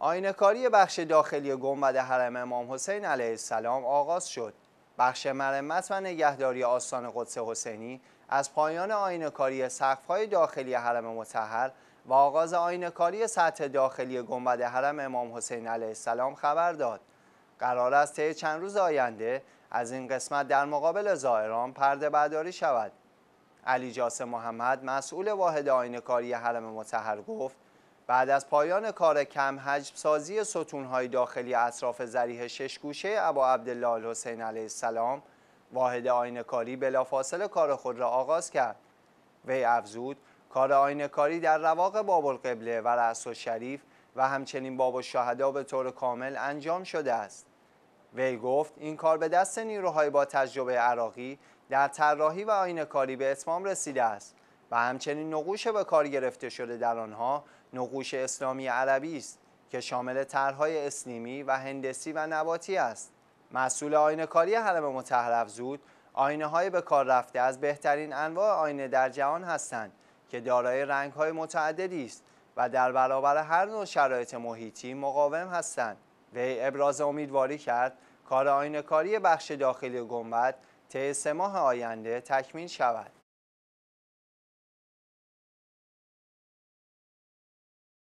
آینه کاری بخش داخلی گنبد حرم امام حسین علیه السلام آغاز شد. بخش مرمت و نگهداری آستان قدس حسینی از پایان آینه کاری سقف‌های داخلی حرم مطهر و آغاز آینه سطح داخلی گنبد حرم امام حسین علیه السلام خبر داد. قرار است طی چند روز آینده از این قسمت در مقابل زائران پرده برداری شود. علی جاسم محمد مسئول واحد آینه حرم مطهر گفت بعد از پایان کار کم حجم سازی ستونهای داخلی اطراف زریح شش گوشه ابا عبدالله الحسین علیه السلام واحد آین کاری بلافاصله کار خود را آغاز کرد وی افزود کار آین کاری در رواق باب القبله و رأس و شریف و همچنین باب و شهدا به طور کامل انجام شده است وی گفت این کار به دست نیروهای با تجربه عراقی در طراحی و آینه کاری به اتمام رسیده است و همچنین نقوش به کار گرفته شده در آنها نقوش اسلامی عربی است که شامل طرحهای اسلیمی و هندسی و نباتی است مسئول آینه کاری حرم متحرف زود آینه های به کار رفته از بهترین انواع آینه در جهان هستند که دارای رنگ های متعددی است و در برابر هر نوع شرایط محیطی مقاوم هستند وی ابراز امیدواری کرد کار آینه کاری بخش داخلی گنبد طی سه ماه آینده تکمیل شود